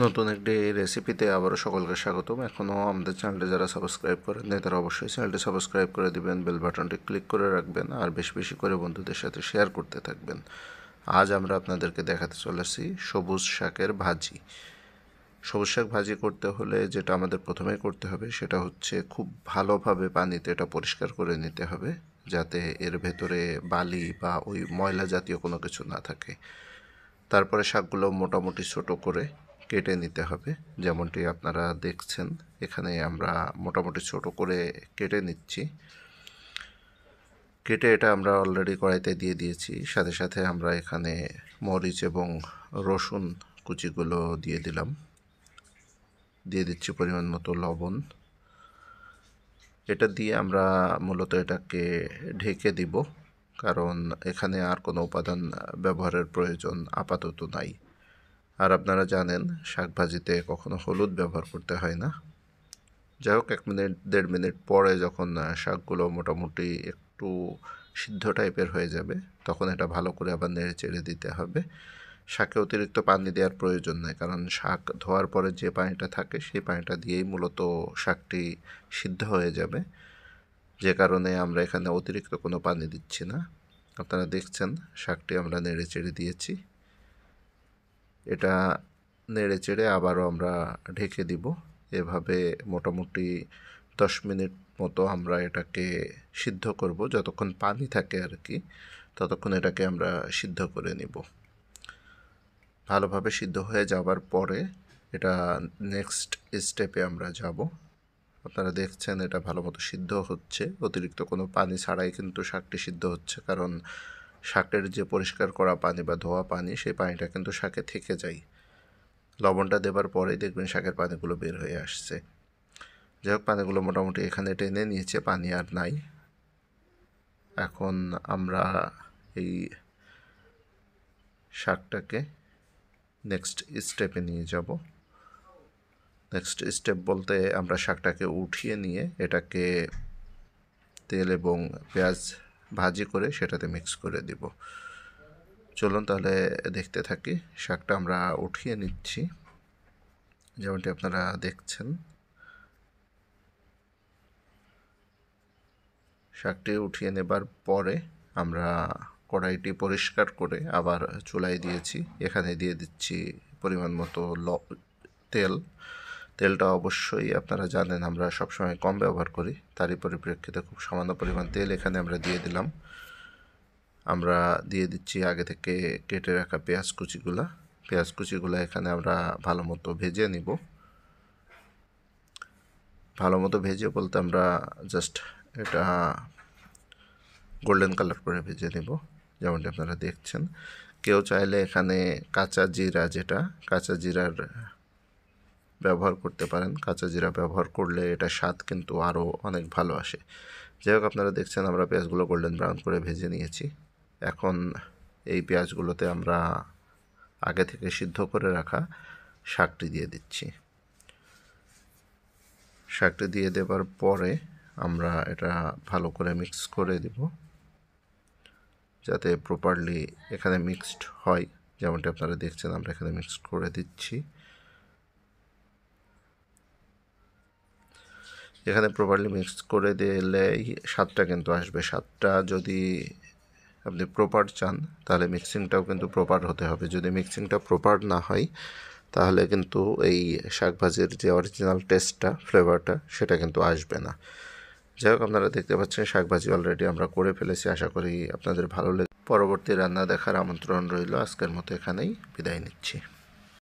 নতুন একটি রেসিপিতে আবারও সকলকে স্বাগতম এখনও আমাদের চ্যানেলটি যারা সাবস্ক্রাইব করেন নাই তারা অবশ্যই চ্যানেলটি সাবস্ক্রাইব করে দিবেন বেল বাটনটি ক্লিক করে রাখবেন আর বেশি বেশি করে বন্ধুদের সাথে শেয়ার করতে থাকবেন আজ আমরা আপনাদেরকে দেখাতে চলেছি সবুজ শাকের ভাজি সবুজ শাক ভাজি করতে হলে যেটা আমাদের প্রথমে করতে হবে সেটা হচ্ছে খুব ভালোভাবে পানিতে এটা পরিষ্কার করে নিতে হবে যাতে এর ভেতরে বালি বা ওই ময়লা জাতীয় কোনো কিছু না থাকে তারপরে শাকগুলো মোটামুটি ছোটো করে কেটে নিতে হবে যেমনটি আপনারা দেখছেন এখানে আমরা মোটামুটি ছোট করে কেটে নিচ্ছি কেটে এটা আমরা অলরেডি কড়াইতে দিয়ে দিয়েছি সাথে সাথে আমরা এখানে মরিচ এবং রসুন কুচিগুলো দিয়ে দিলাম দিয়ে দিচ্ছি পরিমাণ মতো লবণ এটা দিয়ে আমরা মূলত এটাকে ঢেকে দিব কারণ এখানে আর কোনো উপাদান ব্যবহারের প্রয়োজন আপাতত নাই আর আপনারা জানেন শাকভাজিতে কখনো হলুদ ব্যবহার করতে হয় না যাই হোক এক মিনিট দেড় মিনিট পরে যখন শাকগুলো মোটামুটি একটু সিদ্ধ টাইপের হয়ে যাবে তখন এটা ভালো করে আবার নেড়ে চেড়ে দিতে হবে শাকে অতিরিক্ত পানি দেওয়ার প্রয়োজন নেই কারণ শাক ধোয়ার পরে যে পানিটা থাকে সেই পানিটা দিয়েই মূলত শাকটি সিদ্ধ হয়ে যাবে যে কারণে আমরা এখানে অতিরিক্ত কোনো পানি দিচ্ছি না আপনারা দেখছেন শাকটি আমরা নেড়ে চেড়ে দিয়েছি এটা নেড়ে চেড়ে আবারও আমরা ঢেকে দিব এভাবে মোটামুটি দশ মিনিট মতো আমরা এটাকে সিদ্ধ করব যতক্ষণ পানি থাকে আর কি ততক্ষণ এটাকে আমরা সিদ্ধ করে নিব ভালোভাবে সিদ্ধ হয়ে যাওয়ার পরে এটা নেক্সট স্টেপে আমরা যাব আপনারা দেখছেন এটা ভালো মতো সিদ্ধ হচ্ছে অতিরিক্ত কোনো পানি ছাড়াই কিন্তু শাকটি সিদ্ধ হচ্ছে কারণ শাকের যে পরিষ্কার করা পানি বা ধোয়া পানি সেই পানিটা কিন্তু শাকে থেকে যায় লবণটা দেবার পরেই দেখবেন শাকের পানিগুলো বের হয়ে আসছে যাই হোক পানিগুলো মোটামুটি এখানে টেনে নিয়েছে পানি আর নাই এখন আমরা এই শাকটাকে নেক্সট স্টেপে নিয়ে যাব নেক্সট স্টেপ বলতে আমরা শাকটাকে উঠিয়ে নিয়ে এটাকে তেল এবং পেঁয়াজ ভাজি করে সেটাতে মিক্স করে দিব চলুন তাহলে দেখতে থাকি শাকটা আমরা উঠিয়ে নিচ্ছি যেমনটি আপনারা দেখছেন শাকটি উঠিয়ে নেবার পরে আমরা কড়াইটি পরিষ্কার করে আবার চুলায় দিয়েছি এখানে দিয়ে দিচ্ছি পরিমাণ মতো ল তেল তেলটা অবশ্যই আপনারা জানেন আমরা সবসময় কম ব্যবহার করি তারই পরিপ্রেক্ষিতে খুব সামান্য পরিমাণ তেল এখানে আমরা দিয়ে দিলাম আমরা দিয়ে দিচ্ছি আগে থেকে কেটে রাখা পেঁয়াজ কুচিগুলা পেঁয়াজ কুচিগুলো এখানে আমরা ভালো মতো ভেজে নিব ভালো মতো ভেজে বলতে আমরা জাস্ট এটা গোল্ডেন কালার করে ভেজে নেব যেমনটি আপনারা দেখছেন কেউ চাইলে এখানে কাঁচা জিরা যেটা কাঁচা জিরার ব্যবহার করতে পারেন কাঁচা জিরা ব্যবহার করলে এটা স্বাদ কিন্তু আরও অনেক ভালো আসে যাই হোক আপনারা দেখছেন আমরা পেঁয়াজগুলো গোল্ডেন ব্রাউন করে ভেজে নিয়েছি এখন এই পেঁয়াজগুলোতে আমরা আগে থেকে সিদ্ধ করে রাখা শাকটি দিয়ে দিচ্ছি শাকটি দিয়ে দেবার পরে আমরা এটা ভালো করে মিক্স করে দিব যাতে প্রপারলি এখানে মিক্সড হয় যেমনটি আপনারা দেখছেন আমরা এখানে মিক্স করে দিচ্ছি এখানে প্রপারলি মিক্স করে দিলেই স্বাদটা কিন্তু আসবে স্বাদটা যদি আপনি প্রপার চান তাহলে মিক্সিংটাও কিন্তু প্রপার হতে হবে যদি মিক্সিংটা প্রপার না হয় তাহলে কিন্তু এই শাকভাজির যে অরিজিনাল টেস্টটা ফ্লেভারটা সেটা কিন্তু আসবে না যাই হোক আপনারা দেখতে পাচ্ছেন শাকভাজি অলরেডি আমরা করে ফেলেছি আশা করি আপনাদের ভালো লেগে পরবর্তী রান্না দেখার আমন্ত্রণ রইল আজকের মতো এখানেই বিদায় নিচ্ছি